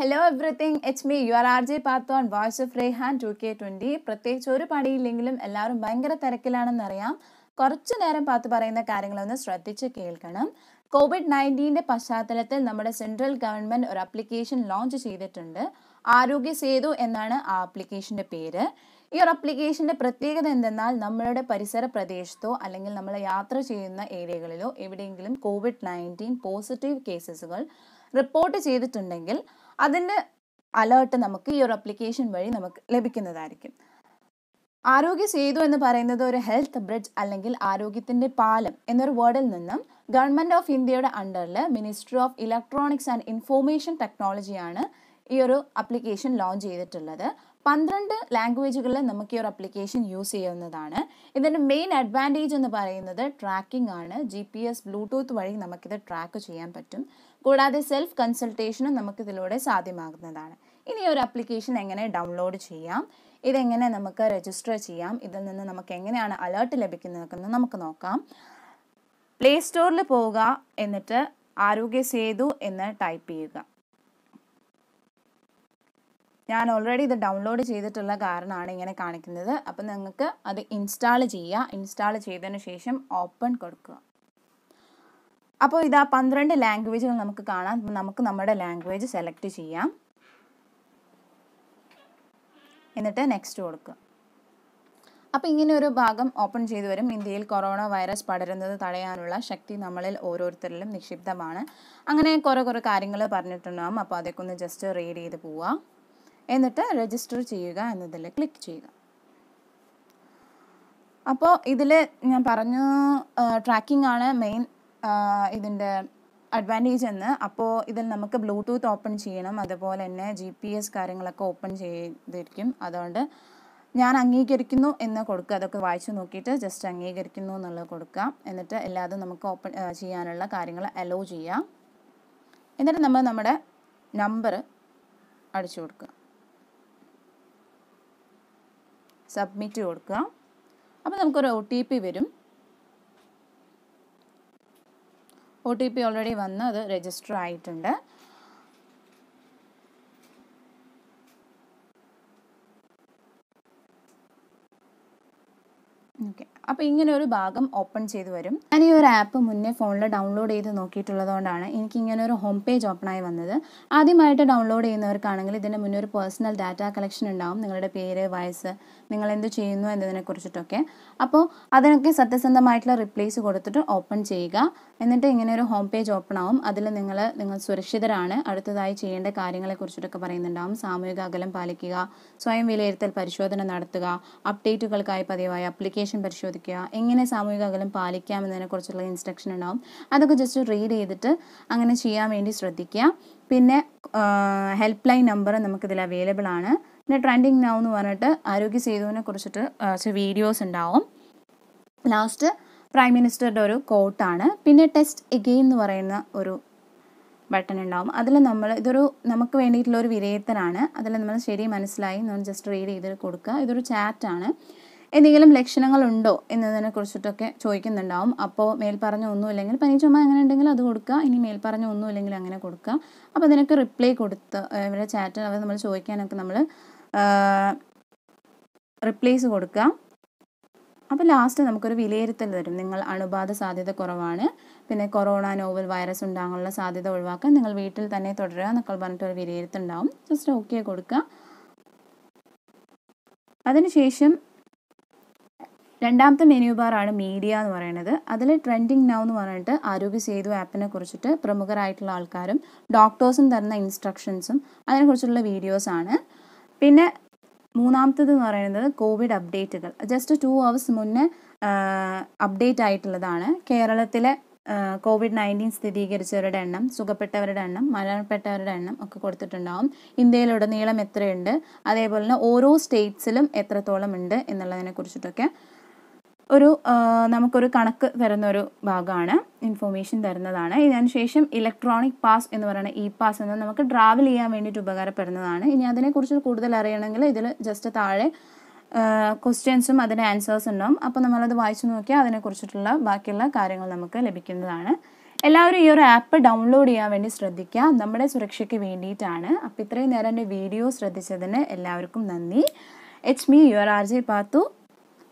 hello everything it's me your R J Pathon voice of Rehan two K twenty പ്രത്യേകിച്ച് ഒരു പണിയില്ലെങ്കിലും എല്ലാവരും ഭയങ്കര തിരക്കിലാണെന്നറിയാം കുറച്ചു നേരം പാത്ത് പറയുന്ന കാര്യങ്ങളൊന്ന് ശ്രദ്ധിച്ച് കേൾക്കണം കോവിഡ് നയൻറ്റീൻ്റെ പശ്ചാത്തലത്തിൽ നമ്മുടെ സെൻട്രൽ ഗവൺമെൻറ് ഒരു അപ്ലിക്കേഷൻ ലോഞ്ച് ചെയ്തിട്ടുണ്ട് ആരോഗ്യ സേതു എന്നാണ് ആ ആപ്ലിക്കേഷൻ്റെ പേര് ഈ ഒരു അപ്ലിക്കേഷൻ്റെ പ്രത്യേകത എന്തെന്നാൽ നമ്മളുടെ പരിസര പ്രദേശത്തോ അല്ലെങ്കിൽ നമ്മൾ യാത്ര ചെയ്യുന്ന ഏരിയകളിലോ എവിടെയെങ്കിലും കോവിഡ് നയൻറ്റീൻ പോസിറ്റീവ് കേസസുകൾ റിപ്പോർട്ട് ചെയ്തിട്ടുണ്ടെങ്കിൽ അതിൻ്റെ അലേർട്ട് നമുക്ക് ഈ ഒരു അപ്ലിക്കേഷൻ വഴി നമുക്ക് ലഭിക്കുന്നതായിരിക്കും ആരോഗ്യ സേതു എന്ന് പറയുന്നത് ഒരു ഹെൽത്ത് ബ്രിഡ്ജ് അല്ലെങ്കിൽ ആരോഗ്യത്തിൻ്റെ പാലം എന്നൊരു വേർഡിൽ നിന്നും ഗവൺമെൻറ് ഓഫ് ഇന്ത്യയുടെ അണ്ടറിൽ ministry of electronics and information ടെക്നോളജിയാണ് ഈ ഒരു അപ്ലിക്കേഷൻ ലോഞ്ച് ചെയ്തിട്ടുള്ളത് പന്ത്രണ്ട് ലാംഗ്വേജുകളിൽ നമുക്ക് ഈ ഒരു അപ്ലിക്കേഷൻ യൂസ് ചെയ്യുന്നതാണ് ഇതിൻ്റെ മെയിൻ അഡ്വാൻറ്റേജ് എന്ന് പറയുന്നത് ട്രാക്കിംഗ് ആണ് ജി പി എസ് ബ്ലൂടൂത്ത് വഴി നമുക്കിത് ട്രാക്ക് ചെയ്യാൻ പറ്റും കൂടാതെ സെൽഫ് കൺസൾട്ടേഷനും ഇതിലൂടെ സാധ്യമാകുന്നതാണ് ഇനി ഒരു ആപ്ലിക്കേഷൻ എങ്ങനെ ഡൗൺലോഡ് ചെയ്യാം ഇതെങ്ങനെ നമുക്ക് രജിസ്റ്റർ ചെയ്യാം ഇതിൽ നിന്ന് നമുക്ക് എങ്ങനെയാണ് അലേർട്ട് ലഭിക്കുന്നതെന്ന് നമുക്ക് നോക്കാം പ്ലേ സ്റ്റോറിൽ പോവുക എന്നിട്ട് ആരോഗ്യ സേതു എന്ന് ടൈപ്പ് ചെയ്യുക ഞാൻ ഓൾറെഡി ഇത് ഡൗൺലോഡ് ചെയ്തിട്ടുള്ള കാരണമാണ് ഇങ്ങനെ കാണിക്കുന്നത് അപ്പം നിങ്ങൾക്ക് അത് ഇൻസ്റ്റാൾ ചെയ്യുക ഇൻസ്റ്റാൾ ചെയ്തതിന് ശേഷം ഓപ്പൺ കൊടുക്കുക അപ്പോൾ ഇതാ പന്ത്രണ്ട് ലാംഗ്വേജുകൾ നമുക്ക് കാണാം നമുക്ക് നമ്മുടെ ലാംഗ്വേജ് സെലക്ട് ചെയ്യാം എന്നിട്ട് നെക്സ്റ്റ് കൊടുക്കുക അപ്പോൾ ഇങ്ങനെ ഒരു ഭാഗം ഓപ്പൺ ചെയ്തു വരും ഇന്ത്യയിൽ കൊറോണ വൈറസ് പടരുന്നത് തടയാനുള്ള ശക്തി നമ്മളിൽ ഓരോരുത്തരിലും നിക്ഷിപ്തമാണ് അങ്ങനെ കുറേ കുറേ കാര്യങ്ങൾ പറഞ്ഞിട്ടുണ്ടാകും അപ്പോൾ അതൊക്കെ ഒന്ന് ജസ്റ്റ് റീഡ് ചെയ്ത് പോവുക എന്നിട്ട് രജിസ്റ്റർ ചെയ്യുക എന്നതിൽ ക്ലിക്ക് ചെയ്യുക അപ്പോൾ ഇതിൽ ഞാൻ പറഞ്ഞു ട്രാക്കിംഗ് ആണ് മെയിൻ ഇതിൻ്റെ അഡ്വാൻറ്റേജ് എന്ന് അപ്പോൾ ഇതിൽ നമുക്ക് ബ്ലൂടൂത്ത് ഓപ്പൺ ചെയ്യണം അതുപോലെ തന്നെ ജി പി എസ് കാര്യങ്ങളൊക്കെ ഓപ്പൺ ചെയ്തിരിക്കും അതുകൊണ്ട് ഞാൻ അംഗീകരിക്കുന്നു എന്ന് കൊടുക്കുക അതൊക്കെ വായിച്ചു നോക്കിയിട്ട് ജസ്റ്റ് അംഗീകരിക്കുന്നു എന്നുള്ളത് കൊടുക്കുക എന്നിട്ട് എല്ലാതും നമുക്ക് ഓപ്പൺ ചെയ്യാനുള്ള കാര്യങ്ങൾ അലോ ചെയ്യാം എന്നിട്ട് നമ്മൾ നമ്മുടെ നമ്പർ അടിച്ചു കൊടുക്കുക സബ്മിറ്റ് കൊടുക്കുക അപ്പോൾ നമുക്കൊരു ഒ ടി പി വരും ഒ ടി പി ഓൾറെഡി വന്ന് അത് രജിസ്റ്റർ ആയിട്ടുണ്ട് ഓക്കെ അപ്പോൾ ഇങ്ങനെ ഒരു ഭാഗം ഓപ്പൺ ചെയ്ത് വരും ഞാൻ ഈ ഒരു ആപ്പ് മുന്നേ ഫോണിൽ ഡൗൺലോഡ് ചെയ്ത് നോക്കിയിട്ടുള്ളതുകൊണ്ടാണ് എനിക്ക് ഇങ്ങനെ ഒരു ഹോം പേജ് ഓപ്പൺ ആയി വന്നത് ആദ്യമായിട്ട് ഡൗൺലോഡ് ചെയ്യുന്നവർക്കാണെങ്കിൽ ഇതിൻ്റെ മുന്നേ ഒരു പേഴ്സണൽ ഡാറ്റ കളക്ഷൻ ഉണ്ടാവും നിങ്ങളുടെ പേര് വയസ്സ് നിങ്ങൾ എന്ത് ചെയ്യുന്നു കുറിച്ചിട്ടൊക്കെ അപ്പോൾ അതിനൊക്കെ സത്യസന്ധമായിട്ടുള്ള റിപ്ലേസ് കൊടുത്തിട്ട് ഓപ്പൺ ചെയ്യുക എന്നിട്ട് ഇങ്ങനെ ഒരു ഹോം പേജ് ഓപ്പൺ ആവും അതിൽ നിങ്ങൾ നിങ്ങൾ സുരക്ഷിതരാണ് അടുത്തതായി ചെയ്യേണ്ട കുറിച്ചിട്ടൊക്കെ പറയുന്നുണ്ടാവും സാമൂഹിക അകലം പാലിക്കുക സ്വയം വിലയിരുത്തൽ പരിശോധന നടത്തുക അപ്ഡേറ്റുകൾക്കായി പതിവായി അപ്ലിക്കേഷൻ ഡെഫിനേഷൻ പരിശോധിക്കുക എങ്ങനെ സാമൂഹിക അകലം കുറിച്ചുള്ള ഇൻസ്ട്രക്ഷൻ ഉണ്ടാവും അതൊക്കെ ജസ്റ്റ് റീഡ് ചെയ്തിട്ട് അങ്ങനെ ചെയ്യാൻ വേണ്ടി ശ്രദ്ധിക്കുക പിന്നെ ഹെൽപ്പ് ലൈൻ നമ്പർ നമുക്കിതിൽ അവൈലബിൾ ആണ് പിന്നെ ട്രെൻഡിങ് നൗ എന്ന് പറഞ്ഞിട്ട് ആരോഗ്യ സേതുവിനെ കുറിച്ചിട്ട് വീഡിയോസ് ഉണ്ടാവും ലാസ്റ്റ് പ്രൈം മിനിസ്റ്ററുടെ ഒരു കോട്ടാണ് പിന്നെ ടെസ്റ്റ് എഗെയിൻ എന്ന് പറയുന്ന ഒരു ബട്ടൺ ഉണ്ടാവും അതിൽ നമ്മൾ ഇതൊരു നമുക്ക് വേണ്ടിയിട്ടുള്ള ഒരു വിലയിരുത്തലാണ് അതിൽ നമ്മൾ ശരി മനസ്സിലായി നമ്മൾ ജസ്റ്റ് റീഡ് ചെയ്ത് കൊടുക്കുക ഇതൊരു ചാറ്റാണ് എന്തെങ്കിലും ഉണ്ടോ എന്നതിനെ കുറിച്ചിട്ടൊക്കെ ചോദിക്കുന്നുണ്ടാവും അപ്പോൾ മേൽപ്പറഞ്ഞ ഒന്നുമില്ലെങ്കിൽ പനി ചുമ അങ്ങനെ ഉണ്ടെങ്കിൽ അത് കൊടുക്കുക ഇനി മേൽപ്പറഞ്ഞ ഒന്നുമില്ലെങ്കിൽ അങ്ങനെ കൊടുക്കുക അപ്പോൾ അതിനൊക്കെ റിപ്ലൈ കൊടുത്ത് ഇവരെ ചാറ്റ് അവർ നമ്മൾ ചോദിക്കാനൊക്കെ നമ്മൾ റിപ്ലൈസ് കൊടുക്കുക അപ്പോൾ ലാസ്റ്റ് നമുക്കൊരു വിലയിരുത്തൽ തരും നിങ്ങൾ അണുബാധ സാധ്യത കുറവാണ് പിന്നെ കൊറോണ നോവൽ വൈറസ് ഉണ്ടാകാനുള്ള സാധ്യത ഒഴിവാക്കാൻ നിങ്ങൾ വീട്ടിൽ തന്നെ തുടരുക എന്നൊക്കെ പറഞ്ഞിട്ട് ഒരു വിലയിരുത്തൽ ഉണ്ടാവും ജസ്റ്റ് ഓക്കെ കൊടുക്കുക അതിനുശേഷം രണ്ടാമത്തെ മെനു ബാറാണ് മീഡിയ എന്ന് പറയുന്നത് അതിൽ ട്രെൻഡിങ് നൗ എന്ന് പറഞ്ഞിട്ട് ആരോഗ്യ സേതു ആപ്പിനെ കുറിച്ചിട്ട് പ്രമുഖരായിട്ടുള്ള ആൾക്കാരും ഡോക്ടേഴ്സും തരുന്ന ഇൻസ്ട്രക്ഷൻസും അതിനെക്കുറിച്ചുള്ള വീഡിയോസാണ് പിന്നെ മൂന്നാമത്തത് എന്ന് പറയുന്നത് കോവിഡ് അപ്ഡേറ്റുകൾ ജസ്റ്റ് ടു അവേഴ്സ് മുന്നേ അപ്ഡേറ്റ് ആയിട്ടുള്ളതാണ് കേരളത്തിലെ കോവിഡ് നയൻറ്റീൻ സ്ഥിരീകരിച്ചവരുടെ എണ്ണം സുഖപ്പെട്ടവരുടെ എണ്ണം മരണപ്പെട്ടവരുടെ എണ്ണം ഒക്കെ കൊടുത്തിട്ടുണ്ടാവും ഇന്ത്യയിലുടനീളം എത്രയുണ്ട് അതേപോലെ തന്നെ ഓരോ സ്റ്റേറ്റ്സിലും എത്രത്തോളം ഉണ്ട് എന്നുള്ളതിനെ കുറിച്ചിട്ടൊക്കെ ഒരു നമുക്കൊരു കണക്ക് തരുന്ന ഒരു ഭാഗമാണ് ഇൻഫോർമേഷൻ തരുന്നതാണ് ഇതിനുശേഷം ഇലക്ട്രോണിക് പാസ് എന്ന് പറയുന്ന ഇ പാസ് എന്ന് നമുക്ക് ട്രാവൽ ചെയ്യാൻ വേണ്ടിയിട്ട് ഉപകാരപ്പെടുന്നതാണ് ഇനി അതിനെക്കുറിച്ച് കൂടുതൽ അറിയണമെങ്കിൽ ഇതിൽ ജസ്റ്റ് താഴെ ക്വസ്റ്റ്യൻസും അതിൻ്റെ ആൻസേഴ്സ് ഉണ്ടാവും അപ്പോൾ നമ്മളത് വായിച്ചു നോക്കിയാൽ അതിനെക്കുറിച്ചിട്ടുള്ള ബാക്കിയുള്ള കാര്യങ്ങൾ നമുക്ക് ലഭിക്കുന്നതാണ് എല്ലാവരും ഈ ഒരു ആപ്പ് ഡൗൺലോഡ് ചെയ്യാൻ വേണ്ടി ശ്രദ്ധിക്കുക നമ്മുടെ സുരക്ഷയ്ക്ക് വേണ്ടിയിട്ടാണ് അപ്പോൾ ഇത്രയും നേരം എൻ്റെ വീഡിയോ ശ്രദ്ധിച്ചതിന് എല്ലാവർക്കും നന്ദി it's me your R J Pathu